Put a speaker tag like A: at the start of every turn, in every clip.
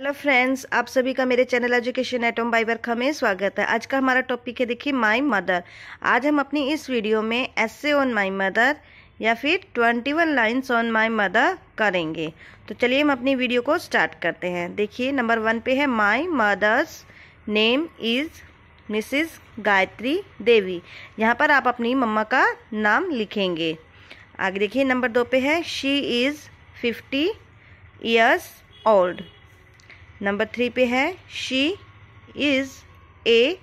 A: Hello friends आप सभी का मेरे channel education atom by Barkha में स्वागत है आज का हमारा टॉपिक है देखिए माई मदर आज हम अपनी इस वीडियो में एस्से ऑन माई मदर या फिर twenty one lines on my mother करेंगे तो चलिए हम अपनी वीडियो को स्टार्ट करते हैं देखिए नंबर वन पे है my mother's name is Mrs Gayatri Devi यहाँ पर आप अपनी मम्मा का नाम लिखेंगे आगे देखिए नंबर दो पे है she is fifty years old number three पे है she is a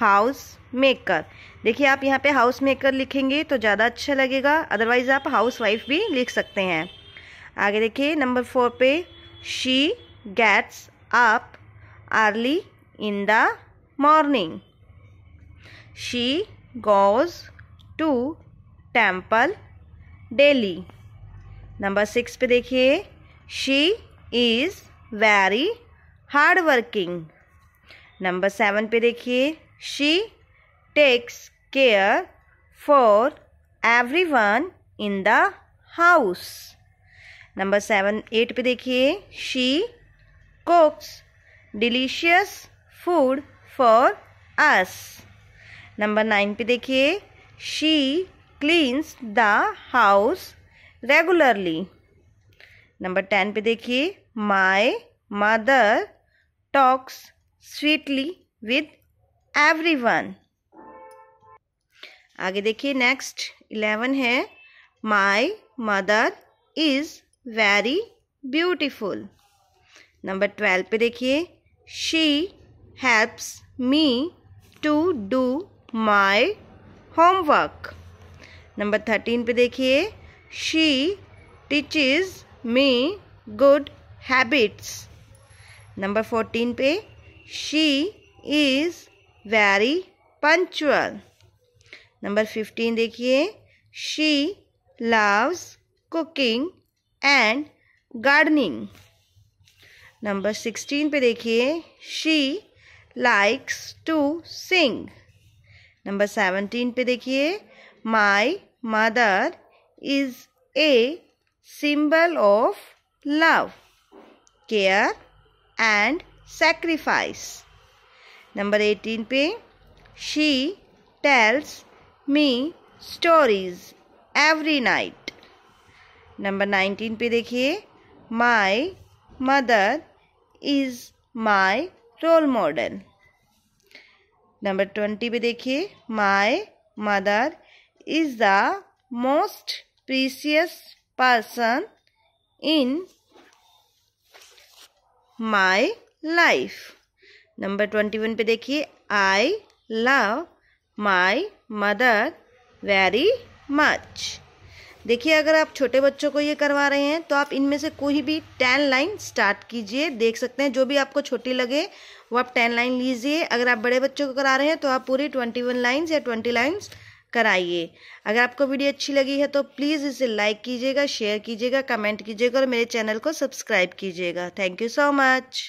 A: house maker देखिए आप यहाँ पे हाउस मेकर लिखेंगे तो ज़्यादा अच्छा लगेगा अदरवाइज़ आप हाउस वाइफ भी लिख सकते हैं आगे देखिए नंबर फोर पे she gets up early in the morning she goes to temple daily number six पे देखिए she is very hard working number seven पे देखिए she takes care for every one in the house number seven eight पे देखिए she cooks delicious food for us number nine पे देखिए she cleans the house regularly number ten पे देखिए my mother talks sweetly with everyone. आगे देखिए next eleven है my mother is very beautiful number twelve पे देखिए she helps me to do my homework number thirteen पे देखिए she teaches me good habits number fourteen पे she is very punctual number fifteen देखिए she loves cooking and gardening number sixteen पे देखिए she likes to sing number seventeen पे देखिए my mother is a symbol of love care and sacrifice. Number 18 pe? She tells me stories every night. Number 19 pe? देखिए My mother is my role model. Number 20 pe? देखिए My mother is the most precious person in my life number twenty one पे देखिए I love my mother very much देखिए अगर आप छोटे बच्चों को ये करवा रहे हैं तो आप इनमें से कोई भी टेन लाइन स्टार्ट कीजिए देख सकते हैं जो भी आपको छोटी लगे वो आप टेन लाइन लीजिए अगर आप बड़े बच्चों को करा रहे हैं तो आप पूरी ट्वेंटी वन लाइन्स या ट्वेंटी लाइन्स कराइए अगर आपको वीडियो अच्छी लगी है तो प्लीज़ इसे लाइक कीजिएगा शेयर कीजिएगा कमेंट कीजिएगा और मेरे चैनल को सब्सक्राइब कीजिएगा थैंक यू सो मच